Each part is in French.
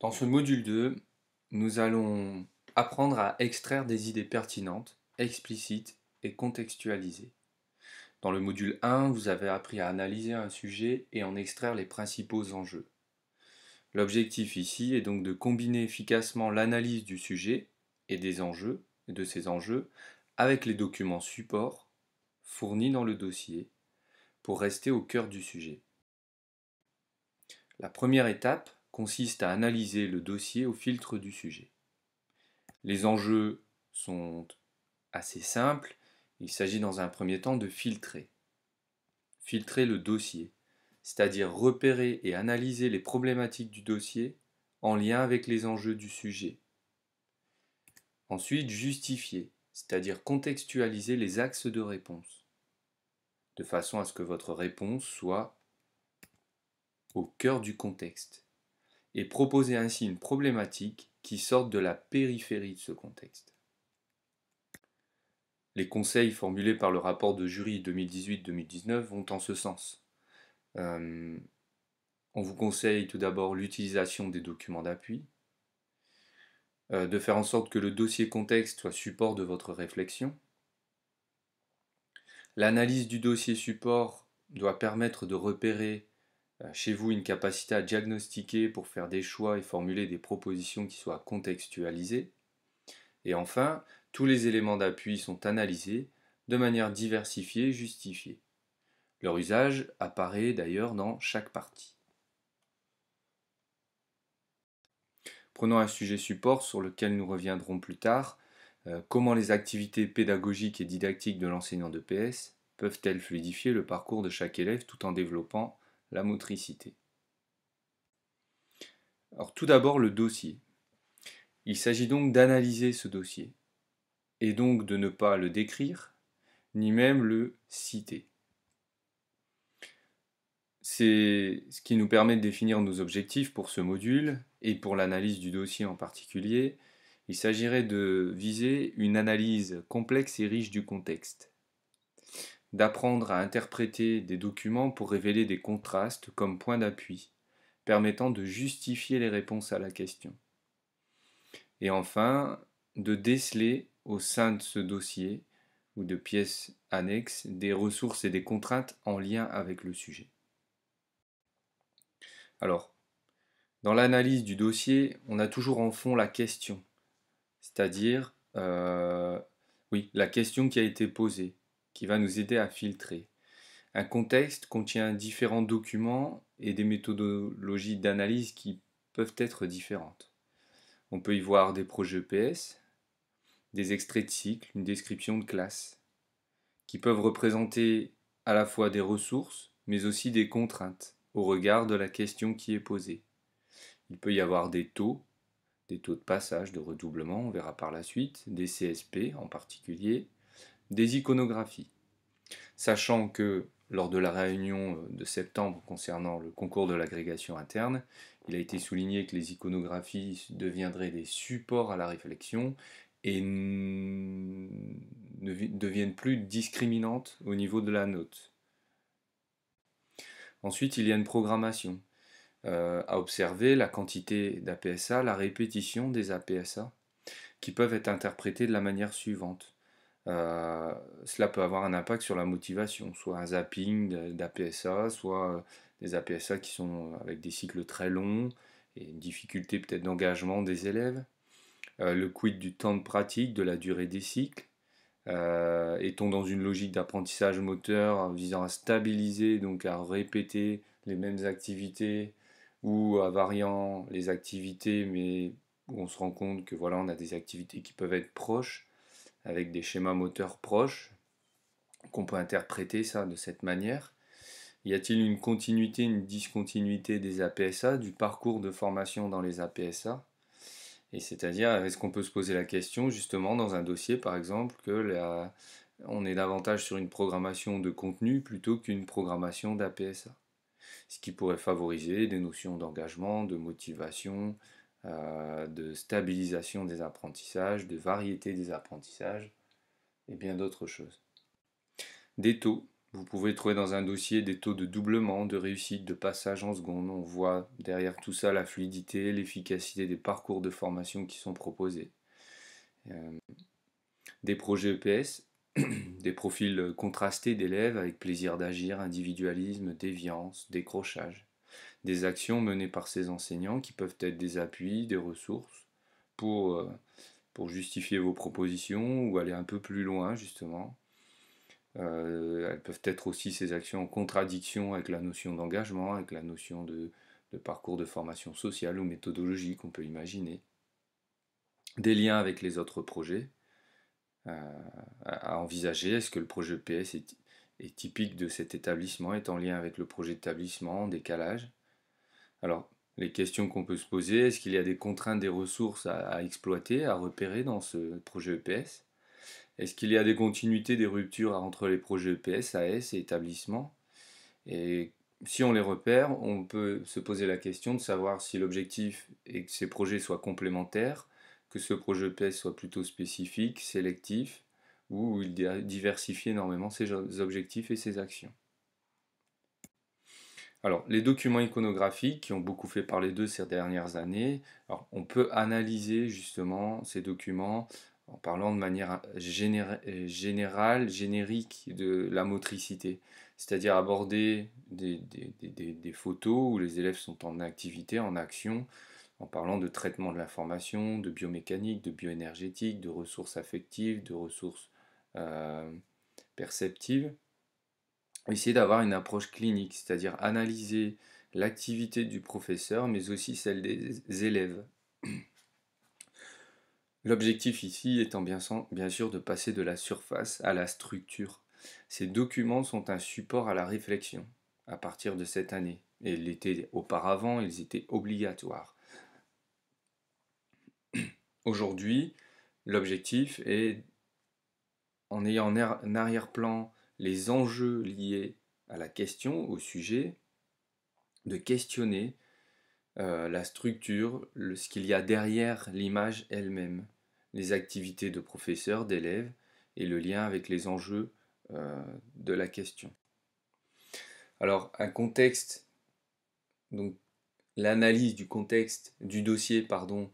Dans ce module 2, nous allons apprendre à extraire des idées pertinentes, explicites et contextualisées. Dans le module 1, vous avez appris à analyser un sujet et en extraire les principaux enjeux. L'objectif ici est donc de combiner efficacement l'analyse du sujet et des enjeux, et de ces enjeux, avec les documents supports fournis dans le dossier pour rester au cœur du sujet. La première étape consiste à analyser le dossier au filtre du sujet. Les enjeux sont assez simples. Il s'agit dans un premier temps de filtrer. Filtrer le dossier, c'est-à-dire repérer et analyser les problématiques du dossier en lien avec les enjeux du sujet. Ensuite, justifier, c'est-à-dire contextualiser les axes de réponse, de façon à ce que votre réponse soit au cœur du contexte et proposer ainsi une problématique qui sorte de la périphérie de ce contexte. Les conseils formulés par le rapport de jury 2018-2019 vont en ce sens. Euh, on vous conseille tout d'abord l'utilisation des documents d'appui, euh, de faire en sorte que le dossier contexte soit support de votre réflexion. L'analyse du dossier support doit permettre de repérer euh, chez vous une capacité à diagnostiquer pour faire des choix et formuler des propositions qui soient contextualisées. Et enfin, tous les éléments d'appui sont analysés de manière diversifiée et justifiée. Leur usage apparaît d'ailleurs dans chaque partie. Prenons un sujet support sur lequel nous reviendrons plus tard, euh, comment les activités pédagogiques et didactiques de l'enseignant de PS peuvent-elles fluidifier le parcours de chaque élève tout en développant la motricité. Alors tout d'abord le dossier. Il s'agit donc d'analyser ce dossier, et donc de ne pas le décrire, ni même le citer. C'est ce qui nous permet de définir nos objectifs pour ce module et pour l'analyse du dossier en particulier. Il s'agirait de viser une analyse complexe et riche du contexte, d'apprendre à interpréter des documents pour révéler des contrastes comme point d'appui, permettant de justifier les réponses à la question. Et enfin, de déceler au sein de ce dossier ou de pièces annexes des ressources et des contraintes en lien avec le sujet. Alors, dans l'analyse du dossier, on a toujours en fond la question, c'est-à-dire, euh, oui, la question qui a été posée, qui va nous aider à filtrer. Un contexte contient différents documents et des méthodologies d'analyse qui peuvent être différentes. On peut y voir des projets EPS, des extraits de cycles, une description de classe, qui peuvent représenter à la fois des ressources, mais aussi des contraintes au regard de la question qui est posée. Il peut y avoir des taux, des taux de passage, de redoublement, on verra par la suite, des CSP en particulier, des iconographies. Sachant que lors de la réunion euh, de septembre concernant le concours de l'agrégation interne, il a été souligné que les iconographies deviendraient des supports à la réflexion et ne deviennent plus discriminantes au niveau de la note. Ensuite, il y a une programmation. Euh, à observer la quantité d'APSA, la répétition des APSA, qui peuvent être interprétées de la manière suivante. Euh, cela peut avoir un impact sur la motivation, soit un zapping d'APSA, soit euh, des APSA qui sont avec des cycles très longs et une difficulté peut-être d'engagement des élèves. Euh, le quid du temps de pratique, de la durée des cycles. Est-on dans une logique d'apprentissage moteur visant à stabiliser, donc à répéter les mêmes activités ou à variant les activités, mais on se rend compte que voilà, on a des activités qui peuvent être proches avec des schémas moteurs proches, qu'on peut interpréter ça de cette manière. Y a-t-il une continuité, une discontinuité des APSA, du parcours de formation dans les APSA Et c'est-à-dire, est-ce qu'on peut se poser la question, justement, dans un dossier, par exemple, que la, on est davantage sur une programmation de contenu plutôt qu'une programmation d'APSA Ce qui pourrait favoriser des notions d'engagement, de motivation, euh, de stabilisation des apprentissages, de variété des apprentissages et bien d'autres choses. Des taux. Vous pouvez trouver dans un dossier des taux de doublement, de réussite, de passage en seconde. On voit derrière tout ça la fluidité, l'efficacité des parcours de formation qui sont proposés. Euh, des projets EPS, des profils contrastés d'élèves avec plaisir d'agir, individualisme, déviance, décrochage des actions menées par ces enseignants qui peuvent être des appuis, des ressources pour, euh, pour justifier vos propositions ou aller un peu plus loin justement. Euh, elles peuvent être aussi ces actions en contradiction avec la notion d'engagement, avec la notion de, parcours de formation sociale ou méthodologique qu'on peut imaginer. Des liens avec les autres projets euh, à envisager. Est-ce que le projet PS est, typique de cet établissement, est en lien avec le projet d'établissement, décalage alors, les questions qu'on peut se poser, est-ce qu'il y a des contraintes des ressources à, exploiter, à repérer dans ce projet EPS Est-ce qu'il y a des continuités, des ruptures entre les projets EPS, AS et établissements Et si on les repère, on peut se poser la question de savoir si l'objectif et que ces projets soient complémentaires, que ce projet EPS soit plutôt spécifique, sélectif, ou il diversifie énormément ses objectifs et ses actions. Alors, les documents iconographiques qui ont beaucoup fait parler d'eux ces dernières années, on peut analyser justement ces documents en parlant de manière euh, euh, générale, générique de la motricité, c'est-à-dire aborder des, photos où les élèves sont en activité, en action, en parlant de traitement de l'information, de biomécanique, de bioénergétique, de ressources affectives, de ressources euh, perceptives essayer d'avoir une approche clinique, c'est-à-dire analyser l'activité du professeur, mais aussi celle des élèves. L'objectif ici étant bien, sûr de passer de la surface à la structure. Ces documents sont un support à la réflexion à partir de cette année, et l'été auparavant, ils étaient obligatoires. Aujourd'hui, l'objectif est, en ayant en arrière-plan les enjeux liés à la question, au sujet, de questionner euh, la structure, ce qu'il y a derrière l'image elle-même, les activités de professeur, d'élèves et le lien avec les enjeux euh, de la question. Alors, un contexte, donc l'analyse du contexte, du dossier, pardon,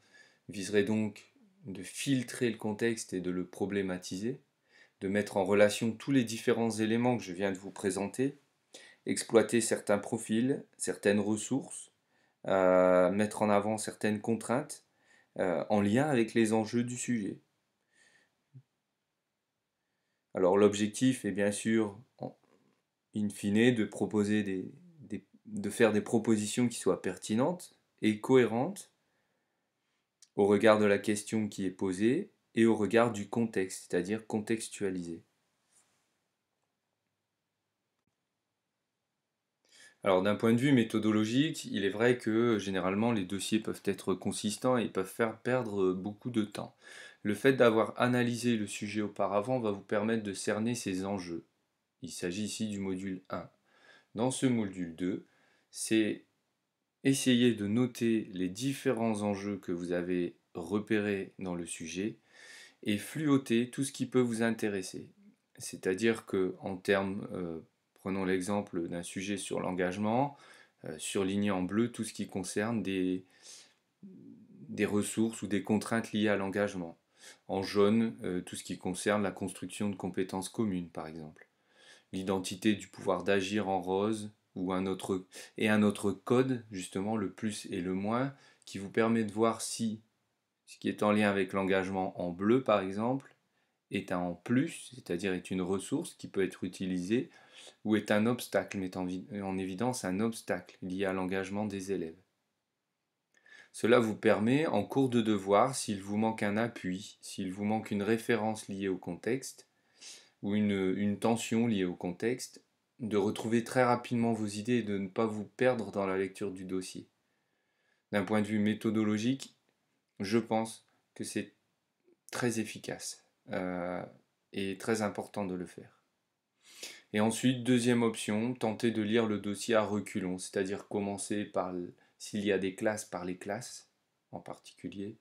viserait donc de filtrer le contexte et de le problématiser, de mettre en relation tous les différents éléments que je viens de vous présenter, exploiter certains profils, certaines ressources, euh, mettre en avant certaines contraintes euh, en lien avec les enjeux du sujet. Alors l'objectif est bien sûr, in fine, de proposer des, de faire des propositions qui soient pertinentes et cohérentes au regard de la question qui est posée et au regard du contexte, c'est-à-dire contextualisé. Alors d'un point de vue méthodologique, il est vrai que généralement les dossiers peuvent être consistants et peuvent faire perdre beaucoup de temps. Le fait d'avoir analysé le sujet auparavant va vous permettre de cerner ses enjeux. Il s'agit ici du module 1. Dans ce module 2, c'est essayer de noter les différents enjeux que vous avez repérés dans le sujet et fluoter tout ce qui peut vous intéresser. C'est-à-dire que en termes, euh, prenons l'exemple d'un sujet sur l'engagement, euh, surligné en bleu tout ce qui concerne des, des ressources ou des contraintes liées à l'engagement. En jaune, euh, tout ce qui concerne la construction de compétences communes, par exemple. L'identité du pouvoir d'agir en rose ou un autre et un autre code, justement le plus et le moins, qui vous permet de voir si ce qui est en lien avec l'engagement en bleu par exemple, est un en plus, c'est-à-dire est une ressource qui peut être utilisée, ou est un obstacle, met en, évidence un obstacle lié à l'engagement des élèves. Cela vous permet, en cours de devoir, s'il vous manque un appui, s'il vous manque une référence liée au contexte, ou une, une tension liée au contexte, de retrouver très rapidement vos idées et de ne pas vous perdre dans la lecture du dossier. D'un point de vue méthodologique, je pense que c'est très efficace euh, et très important de le faire. Et ensuite, deuxième option, tenter de lire le dossier à reculons, c'est-à-dire commencer par, s'il y a des classes, par les classes en particulier,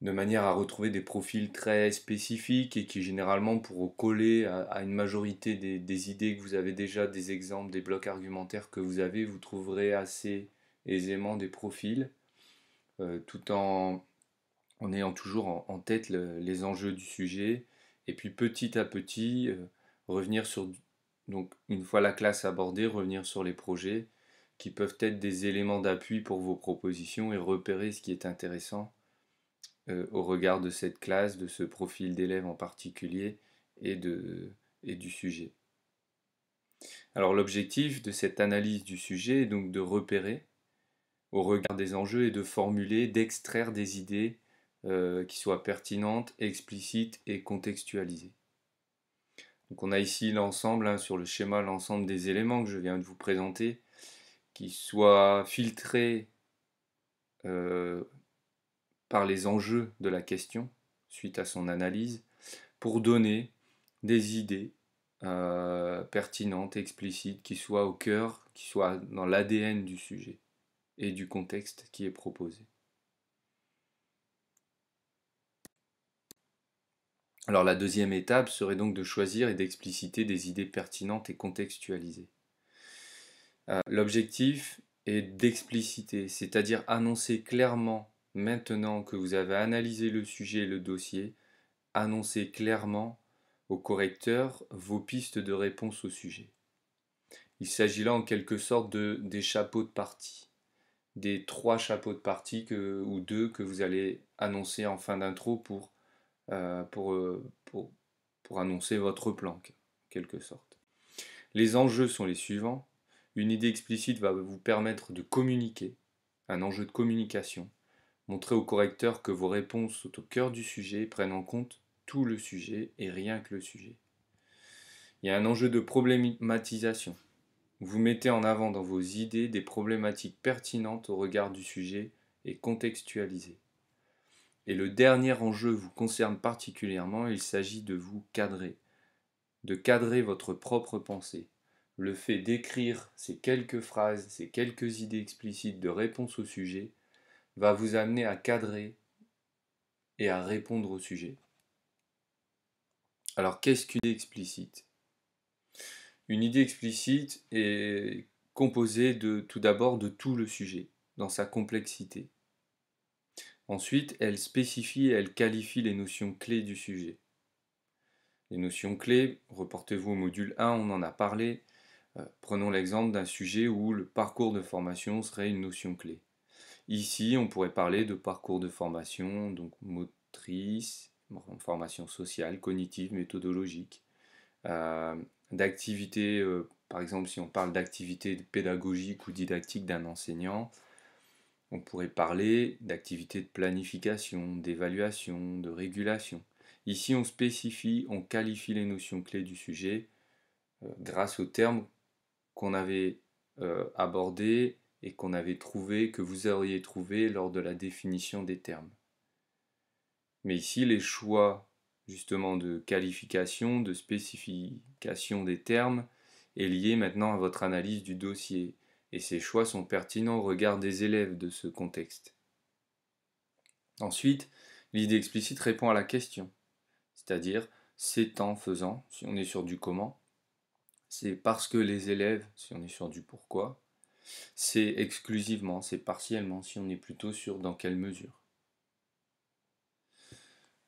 de manière à retrouver des profils très spécifiques et qui généralement pour coller à, une majorité des, idées que vous avez déjà, des exemples, des blocs argumentaires que vous avez, vous trouverez assez aisément des profils. Euh, tout en, en, ayant toujours en, tête les enjeux du sujet. Et puis petit à petit, euh, revenir sur, donc une fois la classe abordée, revenir sur les projets qui peuvent être des éléments d'appui pour vos propositions et repérer ce qui est intéressant euh, au regard de cette classe, de ce profil d'élève en particulier et, et du sujet. Alors l'objectif de cette analyse du sujet est donc de repérer au regard des enjeux et de formuler, d'extraire des idées euh, qui soient pertinentes, explicites et contextualisées. Donc on a ici l'ensemble, hein, sur le schéma, l'ensemble des éléments que je viens de vous présenter, qui soient filtrés euh, par les enjeux de la question, suite à son analyse, pour donner des idées euh, pertinentes, explicites, qui soient au cœur, qui soient dans l'ADN du sujet et du contexte qui est proposé. Alors la deuxième étape serait donc de choisir et d'expliciter des idées pertinentes et contextualisées. Euh, l'objectif est d'expliciter, c'est-à-dire annoncer clairement, maintenant que vous avez analysé le sujet et le dossier, annoncer clairement au correcteur vos pistes de réponse au sujet. Il s'agit là en quelque sorte de, des chapeaux de partie des trois chapeaux de partie ou deux que vous allez annoncer en fin d'intro pour, euh, euh, pour, pour, annoncer votre planque, quelque sorte. Les enjeux sont les suivants. Une idée explicite va vous permettre de communiquer, un enjeu de communication. Montrez au correcteur que vos réponses sont au cœur du sujet prennent en compte tout le sujet et rien que le sujet. Il y a un enjeu de problématisation. Vous mettez en avant dans vos idées des problématiques pertinentes au regard du sujet et contextualisées. Et le dernier enjeu vous concerne particulièrement, il s'agit de vous cadrer, de cadrer votre propre pensée. Le fait d'écrire ces quelques phrases, ces quelques idées explicites de réponse au sujet, va vous amener à cadrer et à répondre au sujet. Alors qu'est-ce qu'une idée explicite une idée explicite est composée de, tout d'abord de tout le sujet, dans sa complexité. Ensuite, elle spécifie et elle qualifie les notions clés du sujet. Les notions clés, reportez-vous au module 1, on en a parlé. Euh, prenons l'exemple d'un sujet où le parcours de formation serait une notion clé. Ici, on pourrait parler de parcours de formation, donc motrice, formation sociale, cognitive, méthodologique, euh, d'activités, euh, par exemple si on parle d'activité pédagogique ou didactique d'un enseignant, on pourrait parler d'activité de planification, d'évaluation, de régulation. Ici, on spécifie, on qualifie les notions clés du sujet euh, grâce aux termes qu'on avait euh, abordés et qu'on avait trouvés, que vous auriez trouvés lors de la définition des termes. Mais ici, les choix justement de qualification, de spécification des termes est lié maintenant à votre analyse du dossier et ces choix sont pertinents au regard des élèves de ce contexte. Ensuite, l'idée explicite répond à la question, c'est-à-dire c'est en faisant, si on est sur du comment, c'est parce que les élèves, si on est sur du pourquoi, c'est exclusivement, c'est partiellement, si on est plutôt sur dans quelle mesure.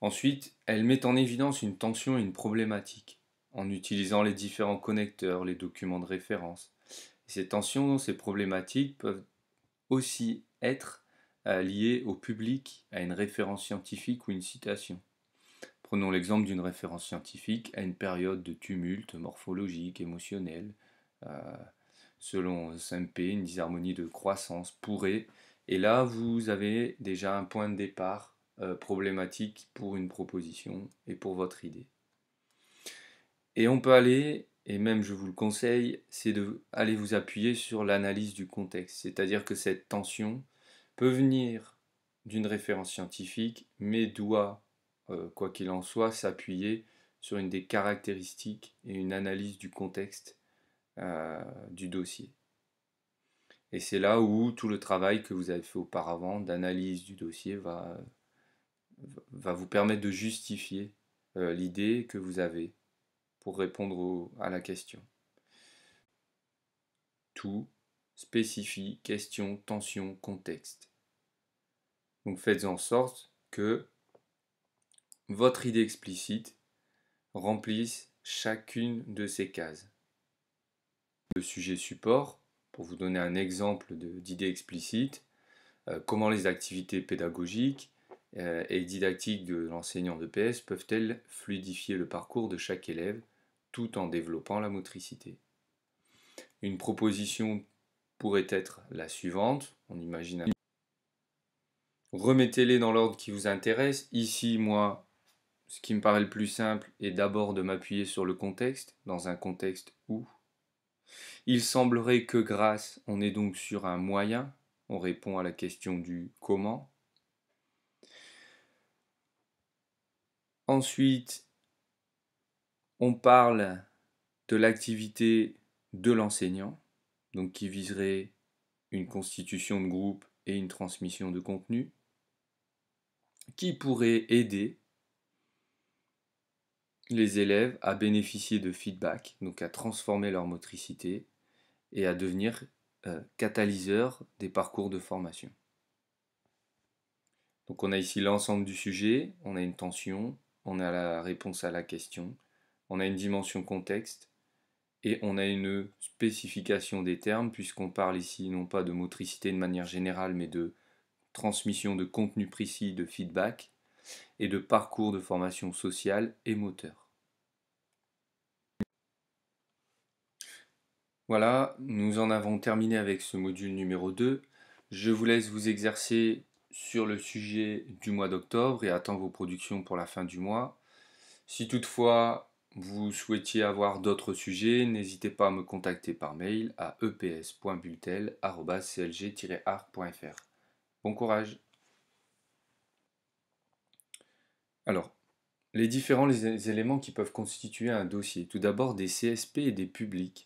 Ensuite, elle met en évidence une tension et une problématique en utilisant les différents connecteurs, les documents de référence. ces tensions, ces problématiques peuvent aussi être euh, liées au public, à une référence scientifique ou une citation. Prenons l'exemple d'une référence scientifique à une période de tumulte morphologique, émotionnel. Euh, selon SMP, une disharmonie de croissance pourrait. Et là, vous avez déjà un point de départ euh, problématique pour une proposition et pour votre idée. Et on peut aller, et même je vous le conseille, c'est d'aller vous appuyer sur l'analyse du contexte. C'est-à-dire que cette tension peut venir d'une référence scientifique, mais doit, euh, quoi qu'il en soit, s'appuyer sur une des caractéristiques et une analyse du contexte euh, du dossier. Et c'est là où tout le travail que vous avez fait auparavant d'analyse du dossier va va vous permettre de justifier euh, l'idée que vous avez pour répondre à la question. Tout spécifie question, tension, contexte. Donc faites en sorte que votre idée explicite remplisse chacune de ces cases. Le sujet support, pour vous donner un exemple d'idée explicite, euh, comment les activités pédagogiques euh, et didactiques de l'enseignant de PS peuvent-elles fluidifier le parcours de chaque élève tout en développant la motricité Une proposition pourrait être la suivante, on imagine Remettez-les dans l'ordre qui vous intéresse. Ici, moi, ce qui me paraît le plus simple est d'abord de m'appuyer sur le contexte, dans un contexte où il semblerait que grâce, on est donc sur un moyen, on répond à la question du comment, Ensuite, on parle de l'activité de l'enseignant, donc qui viserait une constitution de groupe et une transmission de contenu, qui pourrait aider les élèves à bénéficier de feedback, donc à transformer leur motricité et à devenir euh, catalyseurs catalyseur des parcours de formation. Donc on a ici l'ensemble du sujet, on a une tension, on a la réponse à la question, on a une dimension contexte, et on a une spécification des termes, puisqu'on parle ici non pas de motricité de manière générale, mais de transmission de contenu précis, de feedback, et de parcours de formation sociale et moteur. Voilà, nous en avons terminé avec ce module numéro 2. Je vous laisse vous exercer sur le sujet du mois d'octobre et attend vos productions pour la fin du mois. Si toutefois vous souhaitiez avoir d'autres sujets, n'hésitez pas à me contacter par mail à eps.bultel.clg-arc.fr. Bon courage Alors, les différents éléments qui peuvent constituer un dossier. Tout d'abord des CSP et des publics.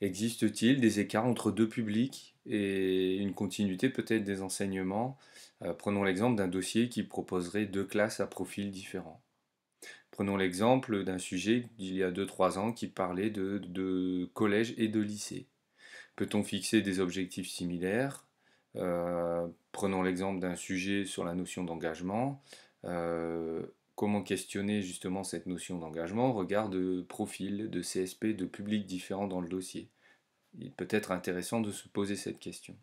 Existe-t-il des écarts entre deux publics et une continuité peut-être des enseignements euh, Prenons l'exemple d'un dossier qui proposerait deux classes à profils différents. Prenons l'exemple d'un sujet d'il y a 2-3 ans qui parlait de, collège et de lycée. Peut-on fixer des objectifs similaires euh, Prenons l'exemple d'un sujet sur la notion d'engagement. Euh, comment questionner justement cette notion d'engagement au regard euh, de profils, de CSP, de publics différents dans le dossier. Il peut être intéressant de se poser cette question.